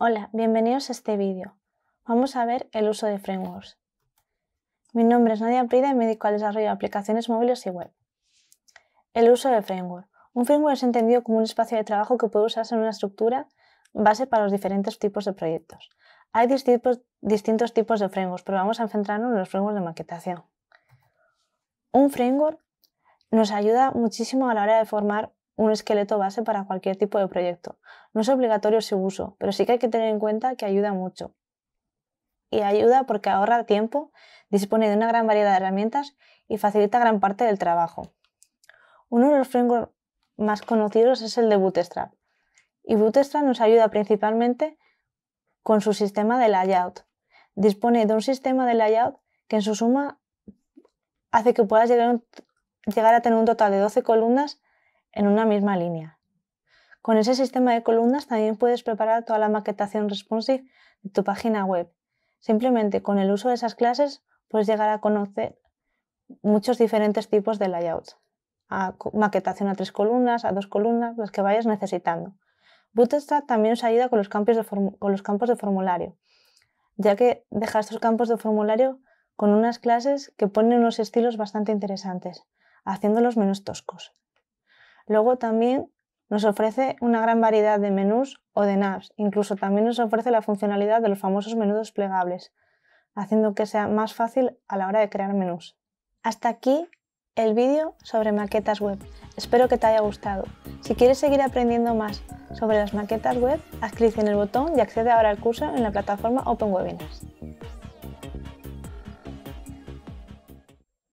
Hola, bienvenidos a este vídeo. Vamos a ver el uso de frameworks. Mi nombre es Nadia Prida y me dedico al desarrollo de aplicaciones móviles y web. El uso de framework. Un framework es entendido como un espacio de trabajo que puede usarse en una estructura base para los diferentes tipos de proyectos. Hay distintos, distintos tipos de frameworks, pero vamos a centrarnos en los frameworks de maquetación. Un framework nos ayuda muchísimo a la hora de formar un esqueleto base para cualquier tipo de proyecto. No es obligatorio su uso, pero sí que hay que tener en cuenta que ayuda mucho. Y ayuda porque ahorra tiempo, dispone de una gran variedad de herramientas y facilita gran parte del trabajo. Uno de los frameworks más conocidos es el de Bootstrap. Y Bootstrap nos ayuda principalmente con su sistema de layout. Dispone de un sistema de layout que en su suma hace que puedas llegar, a tener un total de 12 columnas en una misma línea. Con ese sistema de columnas también puedes preparar toda la maquetación responsive de tu página web. Simplemente con el uso de esas clases puedes llegar a conocer muchos diferentes tipos de layouts. A maquetación a tres columnas, a dos columnas, las que vayas necesitando. Bootstrap también os ayuda con los, campos de con los campos de formulario, ya que deja estos campos de formulario con unas clases que ponen unos estilos bastante interesantes, haciéndolos menos toscos. Luego también nos ofrece una gran variedad de menús o de navs, Incluso también nos ofrece la funcionalidad de los famosos menús plegables, haciendo que sea más fácil a la hora de crear menús. Hasta aquí el vídeo sobre maquetas web. Espero que te haya gustado. Si quieres seguir aprendiendo más sobre las maquetas web, haz clic en el botón y accede ahora al curso en la plataforma Open Webinars.